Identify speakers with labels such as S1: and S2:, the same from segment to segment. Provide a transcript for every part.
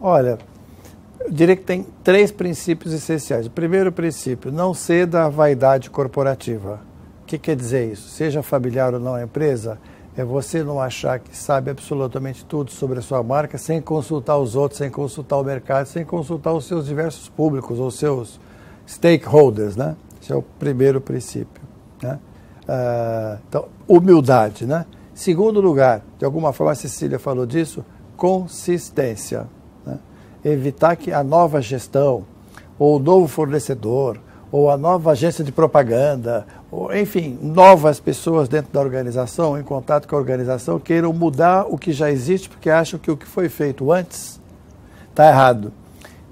S1: Olha, eu diria que tem três princípios essenciais. O primeiro princípio, não ceda à vaidade corporativa. O que quer dizer isso? Seja familiar ou não a empresa, é você não achar que sabe absolutamente tudo sobre a sua marca sem consultar os outros, sem consultar o mercado, sem consultar os seus diversos públicos ou seus stakeholders, né? Esse é o primeiro princípio, né? Uh, então, humildade, né? Segundo lugar, de alguma forma a Cecília falou disso, consistência evitar que a nova gestão, ou o novo fornecedor, ou a nova agência de propaganda, ou, enfim, novas pessoas dentro da organização, em contato com a organização, queiram mudar o que já existe porque acham que o que foi feito antes está errado.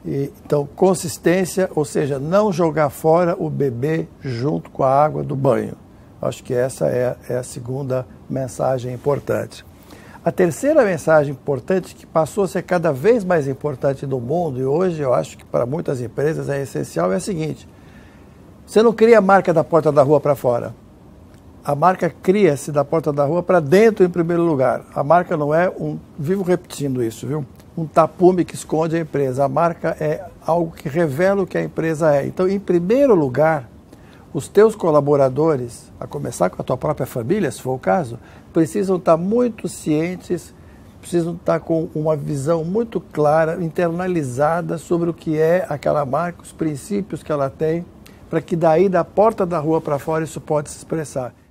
S1: E, então, consistência, ou seja, não jogar fora o bebê junto com a água do banho. Acho que essa é, é a segunda mensagem importante. A terceira mensagem importante, que passou a ser cada vez mais importante no mundo, e hoje eu acho que para muitas empresas é essencial, é a seguinte: você não cria a marca da porta da rua para fora. A marca cria-se da porta da rua para dentro, em primeiro lugar. A marca não é um. Vivo repetindo isso, viu? Um tapume que esconde a empresa. A marca é algo que revela o que a empresa é. Então, em primeiro lugar, os teus colaboradores, a começar com a tua própria família, se for o caso, precisam estar muito cientes, precisam estar com uma visão muito clara, internalizada sobre o que é aquela marca, os princípios que ela tem, para que daí da porta da rua para fora isso pode se expressar.